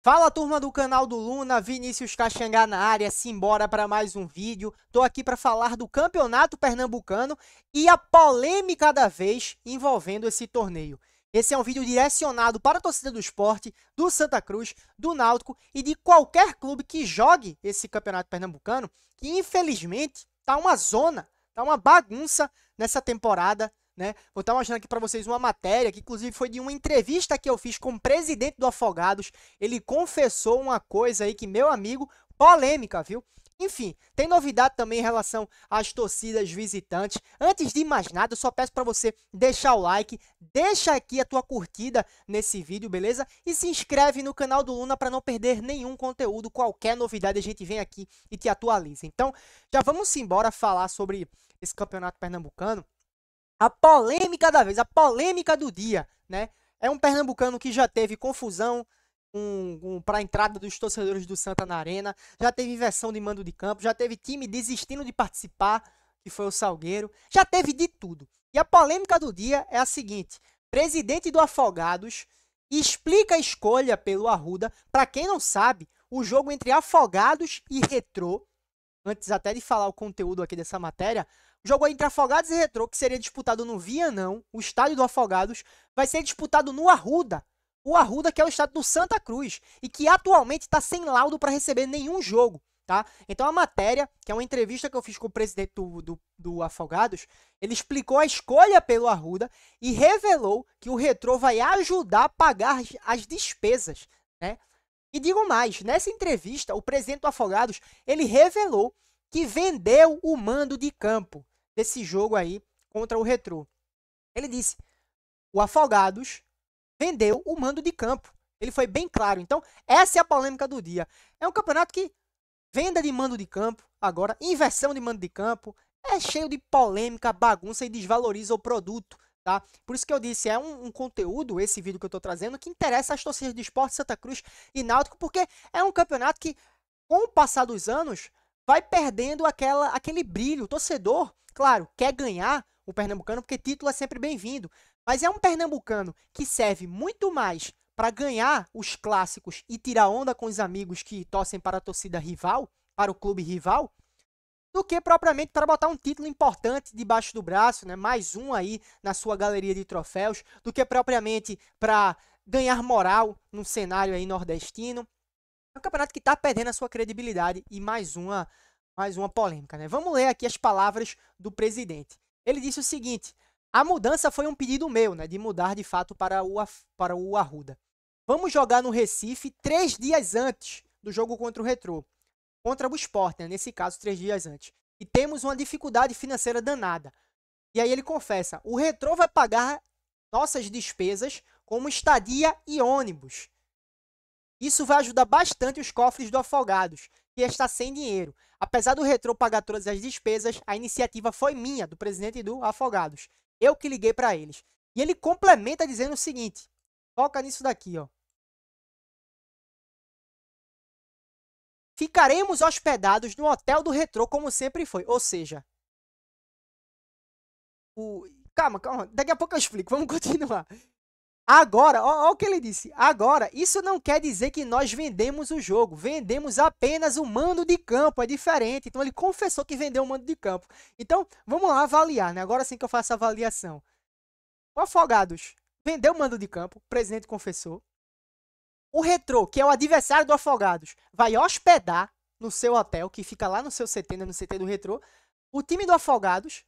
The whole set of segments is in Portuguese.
Fala turma do canal do Luna, Vinícius Caxangá na área, simbora para mais um vídeo. Tô aqui para falar do Campeonato Pernambucano e a polêmica da vez envolvendo esse torneio. Esse é um vídeo direcionado para a torcida do esporte, do Santa Cruz, do Náutico e de qualquer clube que jogue esse Campeonato Pernambucano, que infelizmente tá uma zona, tá uma bagunça nessa temporada né? Vou estar mostrando aqui para vocês uma matéria que inclusive foi de uma entrevista que eu fiz com o presidente do Afogados. Ele confessou uma coisa aí que meu amigo, polêmica, viu? Enfim, tem novidade também em relação às torcidas visitantes. Antes de mais nada, eu só peço para você deixar o like, deixa aqui a tua curtida nesse vídeo, beleza? E se inscreve no canal do Luna para não perder nenhum conteúdo, qualquer novidade a gente vem aqui e te atualiza. Então, já vamos embora falar sobre esse campeonato pernambucano a polêmica da vez, a polêmica do dia, né? É um pernambucano que já teve confusão um, um, para a entrada dos torcedores do Santa na Arena, já teve inversão de mando de campo, já teve time desistindo de participar, que foi o Salgueiro, já teve de tudo. E a polêmica do dia é a seguinte: presidente do Afogados explica a escolha pelo Arruda. Para quem não sabe, o jogo entre Afogados e Retrô, antes até de falar o conteúdo aqui dessa matéria, o jogo entre Afogados e Retrô, que seria disputado no Vianão, o estádio do Afogados, vai ser disputado no Arruda. O Arruda, que é o estádio do Santa Cruz, e que atualmente está sem laudo para receber nenhum jogo. Tá? Então a matéria, que é uma entrevista que eu fiz com o presidente do, do, do, Afogados, ele explicou a escolha pelo Arruda e revelou que o Retrô vai ajudar a pagar as, as despesas, né? E digo mais, nessa entrevista, o presidente do Afogados, ele revelou que vendeu o mando de campo desse jogo aí contra o Retro. Ele disse: o Afogados vendeu o mando de campo. Ele foi bem claro. Então, essa é a polêmica do dia. É um campeonato que venda de mando de campo, agora inversão de mando de campo, é cheio de polêmica, bagunça e desvaloriza o produto. Tá? Por isso que eu disse, é um, um conteúdo, esse vídeo que eu estou trazendo, que interessa às torcidas de esporte Santa Cruz e Náutico, porque é um campeonato que, com o passar dos anos, vai perdendo aquela, aquele brilho. O torcedor, claro, quer ganhar o pernambucano porque título é sempre bem-vindo, mas é um pernambucano que serve muito mais para ganhar os clássicos e tirar onda com os amigos que torcem para a torcida rival, para o clube rival, do que propriamente para botar um título importante debaixo do braço, né? mais um aí na sua galeria de troféus, do que propriamente para ganhar moral num cenário aí nordestino. É um campeonato que está perdendo a sua credibilidade e mais uma, mais uma polêmica, né? Vamos ler aqui as palavras do presidente. Ele disse o seguinte: a mudança foi um pedido meu, né? De mudar de fato para o, para o Arruda. Vamos jogar no Recife três dias antes do jogo contra o Retro, Contra o Sport, né? Nesse caso, três dias antes. E temos uma dificuldade financeira danada. E aí ele confessa: o Retro vai pagar nossas despesas como estadia e ônibus. Isso vai ajudar bastante os cofres do Afogados, que está sem dinheiro. Apesar do Retro pagar todas as despesas, a iniciativa foi minha, do presidente do Afogados. Eu que liguei para eles. E ele complementa dizendo o seguinte: foca nisso daqui, ó. Ficaremos hospedados no hotel do Retro como sempre foi, ou seja, o calma, calma, daqui a pouco eu explico. Vamos continuar. Agora, olha o que ele disse. Agora, isso não quer dizer que nós vendemos o jogo. Vendemos apenas o mando de campo. É diferente. Então, ele confessou que vendeu o mando de campo. Então, vamos lá avaliar. Né? Agora sim que eu faço a avaliação. O Afogados vendeu o mando de campo. O presidente confessou. O Retro, que é o adversário do Afogados, vai hospedar no seu hotel, que fica lá no seu CT, né? no CT do Retro, o time do Afogados,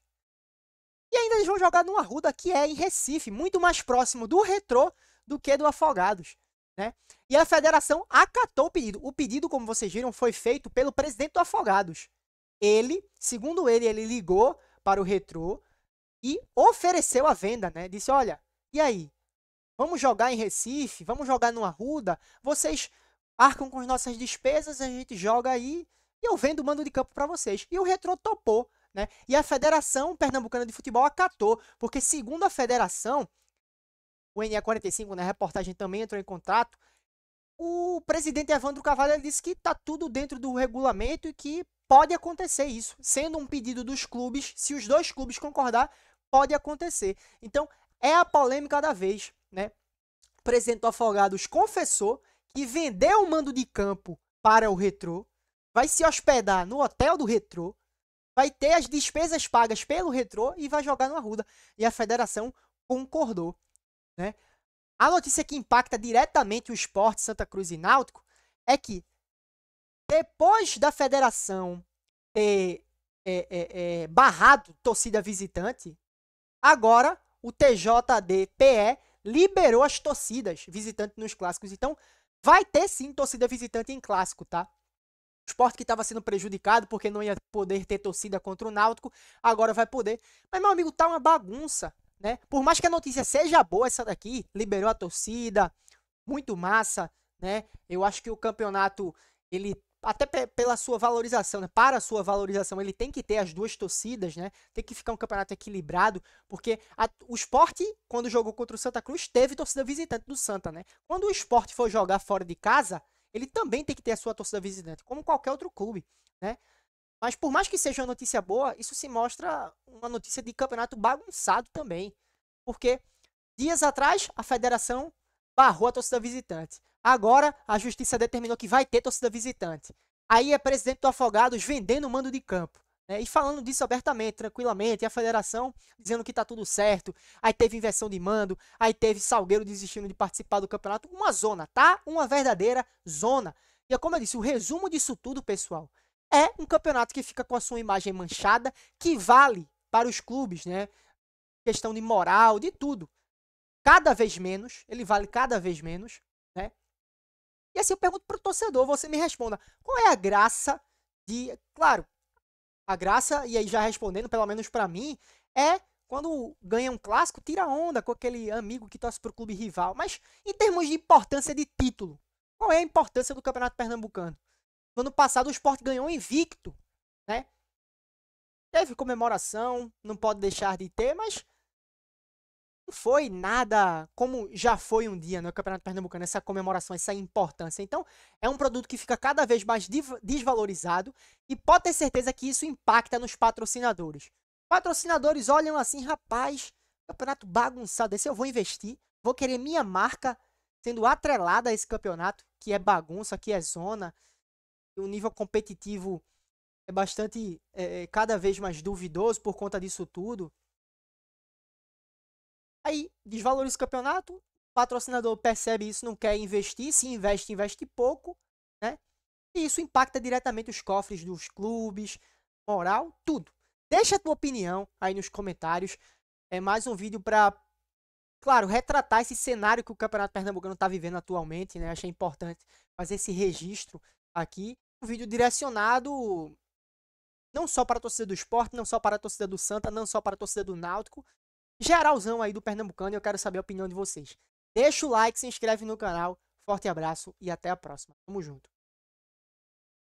e ainda eles vão jogar no Arruda, que é em Recife, muito mais próximo do Retro do que do Afogados. Né? E a federação acatou o pedido. O pedido, como vocês viram, foi feito pelo presidente do Afogados. Ele, segundo ele, ele ligou para o Retro e ofereceu a venda, né? Disse: "Olha, e aí? Vamos jogar em Recife, vamos jogar no Arruda, vocês arcam com as nossas despesas, a gente joga aí e eu vendo o mando de campo para vocês". E o Retro topou. Né? E a Federação Pernambucana de Futebol acatou, porque segundo a federação, o NE45 na né, reportagem também entrou em contrato. o presidente Evandro Cavalho disse que está tudo dentro do regulamento e que pode acontecer isso, sendo um pedido dos clubes, se os dois clubes concordar, pode acontecer. Então, é a polêmica da vez, né? O presidente do Afogados confessou que vendeu o mando de campo para o Retro, vai se hospedar no hotel do Retro vai ter as despesas pagas pelo retrô e vai jogar no Arruda. E a federação concordou. Né? A notícia que impacta diretamente o esporte Santa Cruz e Náutico é que depois da federação ter é, é, é, barrado torcida visitante, agora o TJDPE liberou as torcidas visitantes nos clássicos. Então, vai ter sim torcida visitante em clássico, tá? Esporte que estava sendo prejudicado porque não ia poder ter torcida contra o Náutico, agora vai poder. Mas, meu amigo, tá uma bagunça, né? Por mais que a notícia seja boa, essa daqui, liberou a torcida, muito massa, né? Eu acho que o campeonato, ele até pela sua valorização, né? para a sua valorização, ele tem que ter as duas torcidas, né? Tem que ficar um campeonato equilibrado, porque a, o esporte, quando jogou contra o Santa Cruz, teve torcida visitante do Santa, né? Quando o esporte for jogar fora de casa, ele também tem que ter a sua torcida visitante, como qualquer outro clube, né? Mas por mais que seja uma notícia boa, isso se mostra uma notícia de campeonato bagunçado também. Porque dias atrás a federação barrou a torcida visitante. Agora a justiça determinou que vai ter torcida visitante. Aí é presidente do Afogados vendendo o mando de campo. É, e falando disso abertamente, tranquilamente, e a federação dizendo que tá tudo certo. Aí teve inversão de mando, aí teve Salgueiro desistindo de participar do campeonato. Uma zona, tá? Uma verdadeira zona. E é como eu disse, o resumo disso tudo, pessoal, é um campeonato que fica com a sua imagem manchada, que vale para os clubes, né? Questão de moral, de tudo. Cada vez menos, ele vale cada vez menos, né? E assim eu pergunto pro torcedor, você me responda, qual é a graça de, claro, a graça, e aí já respondendo, pelo menos para mim, é quando ganha um clássico, tira onda com aquele amigo que torce pro clube rival. Mas em termos de importância de título, qual é a importância do Campeonato Pernambucano? No ano passado o esporte ganhou invicto, né? Teve comemoração, não pode deixar de ter, mas não foi nada como já foi um dia no né, Campeonato Pernambucano, essa comemoração, essa importância. Então, é um produto que fica cada vez mais desvalorizado e pode ter certeza que isso impacta nos patrocinadores. Patrocinadores olham assim, rapaz, campeonato bagunçado esse, eu vou investir, vou querer minha marca sendo atrelada a esse campeonato, que é bagunça, que é zona, o nível competitivo é bastante, é, cada vez mais duvidoso por conta disso tudo. Aí desvaloriza o campeonato, o patrocinador percebe isso, não quer investir, se investe, investe pouco, né? E isso impacta diretamente os cofres dos clubes, moral, tudo. Deixa a tua opinião aí nos comentários. É mais um vídeo para, claro, retratar esse cenário que o Campeonato Pernambucano está vivendo atualmente, né? Achei importante fazer esse registro aqui. Um vídeo direcionado não só para a torcida do esporte, não só para a torcida do Santa, não só para a torcida do Náutico, geralzão aí do Pernambucano e eu quero saber a opinião de vocês. Deixa o like, se inscreve no canal. Forte abraço e até a próxima. Tamo junto.